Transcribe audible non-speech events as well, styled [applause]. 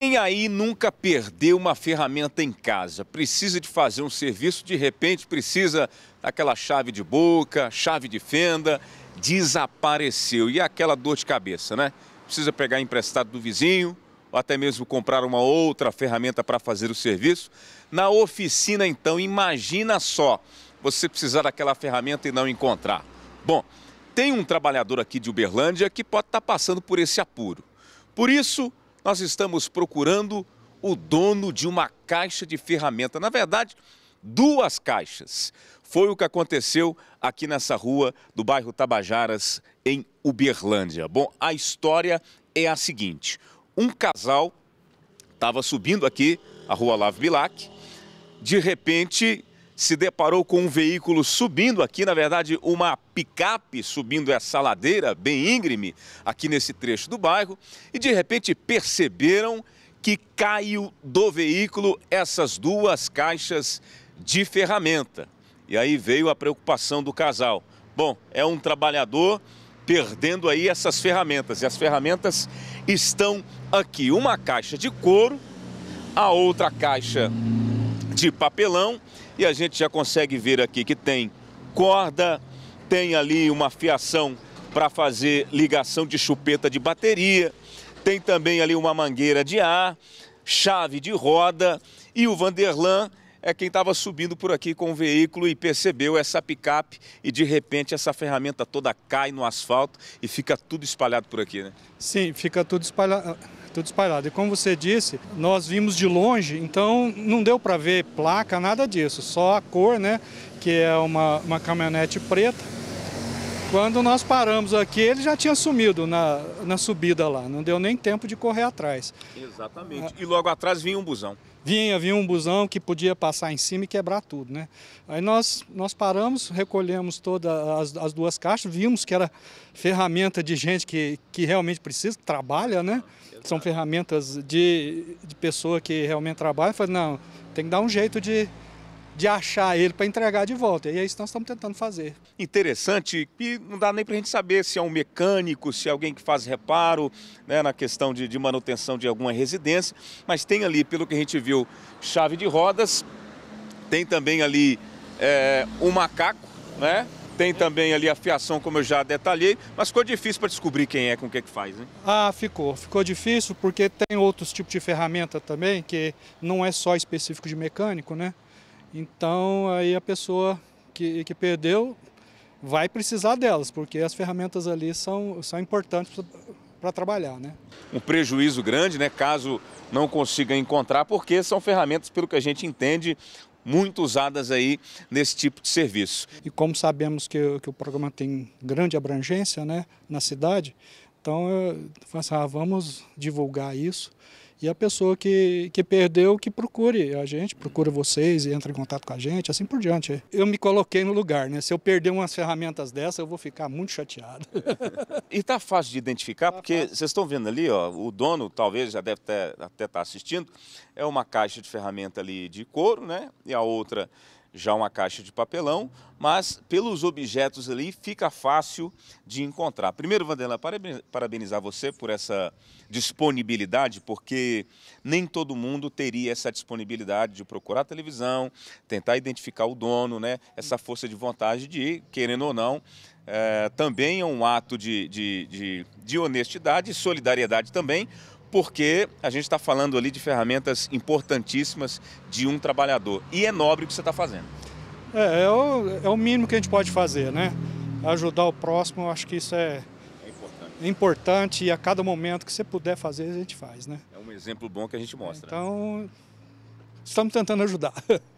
Quem aí nunca perdeu uma ferramenta em casa? Precisa de fazer um serviço, de repente precisa daquela chave de boca, chave de fenda, desapareceu. E aquela dor de cabeça, né? Precisa pegar emprestado do vizinho ou até mesmo comprar uma outra ferramenta para fazer o serviço. Na oficina, então, imagina só você precisar daquela ferramenta e não encontrar. Bom, tem um trabalhador aqui de Uberlândia que pode estar tá passando por esse apuro. Por isso, nós estamos procurando o dono de uma caixa de ferramenta. Na verdade, duas caixas. Foi o que aconteceu aqui nessa rua do bairro Tabajaras, em Uberlândia. Bom, a história é a seguinte: um casal estava subindo aqui a rua Lavo Bilac, de repente se deparou com um veículo subindo aqui, na verdade, uma picape subindo essa ladeira bem íngreme aqui nesse trecho do bairro e de repente perceberam que caiu do veículo essas duas caixas de ferramenta. E aí veio a preocupação do casal. Bom, é um trabalhador perdendo aí essas ferramentas. E as ferramentas estão aqui: uma caixa de couro, a outra caixa de papelão e a gente já consegue ver aqui que tem corda, tem ali uma fiação para fazer ligação de chupeta de bateria, tem também ali uma mangueira de ar, chave de roda e o Vanderlan é quem estava subindo por aqui com o veículo e percebeu essa picape e de repente essa ferramenta toda cai no asfalto e fica tudo espalhado por aqui, né? Sim, fica tudo espalhado tudo espalhado. E como você disse, nós vimos de longe, então não deu para ver placa, nada disso, só a cor, né, que é uma, uma caminhonete preta. Quando nós paramos aqui, ele já tinha sumido na, na subida lá, não deu nem tempo de correr atrás. Exatamente. E logo atrás vinha um busão vinha, vinha um busão que podia passar em cima e quebrar tudo, né? Aí nós, nós paramos, recolhemos todas as, as duas caixas, vimos que era ferramenta de gente que, que realmente precisa, trabalha, né? São ferramentas de, de pessoa que realmente trabalha. Falei, não, tem que dar um jeito de, de achar ele para entregar de volta. E é isso que nós estamos tentando fazer. Interessante, e não dá nem para a gente saber se é um mecânico, se é alguém que faz reparo né, na questão de, de manutenção de alguma residência, mas tem ali, pelo que a gente viu, chave de rodas, tem também ali é, um macaco, né? Tem também ali a fiação, como eu já detalhei, mas ficou difícil para descobrir quem é, com o que, é que faz, né? Ah, ficou. Ficou difícil porque tem outros tipos de ferramenta também, que não é só específico de mecânico, né? Então aí a pessoa que, que perdeu vai precisar delas, porque as ferramentas ali são, são importantes para trabalhar. Né? Um prejuízo grande, né, caso não consiga encontrar, porque são ferramentas, pelo que a gente entende, muito usadas aí nesse tipo de serviço. E como sabemos que, que o programa tem grande abrangência né, na cidade, então eu, assim, ah, vamos divulgar isso e a pessoa que, que perdeu, que procure a gente, procura vocês e entra em contato com a gente, assim por diante. Eu me coloquei no lugar, né? Se eu perder umas ferramentas dessa, eu vou ficar muito chateado. [laughs] e tá fácil de identificar, tá porque vocês estão vendo ali, ó, o dono talvez já deve ter, até estar tá assistindo, é uma caixa de ferramenta ali de couro, né? E a outra já uma caixa de papelão, mas pelos objetos ali fica fácil de encontrar. Primeiro, Vandela, parabenizar você por essa disponibilidade, porque nem todo mundo teria essa disponibilidade de procurar a televisão, tentar identificar o dono, né? essa força de vontade de, ir, querendo ou não, é, também é um ato de, de, de, de honestidade e solidariedade também, porque a gente está falando ali de ferramentas importantíssimas de um trabalhador. E é nobre o que você está fazendo. É, é o, é o, mínimo que a gente pode fazer, né? Ajudar o próximo, eu acho que isso é, é importante. é importante e a cada momento que você puder fazer, a gente faz, né? É um exemplo bom que a gente mostra. Então, estamos tentando ajudar. [laughs]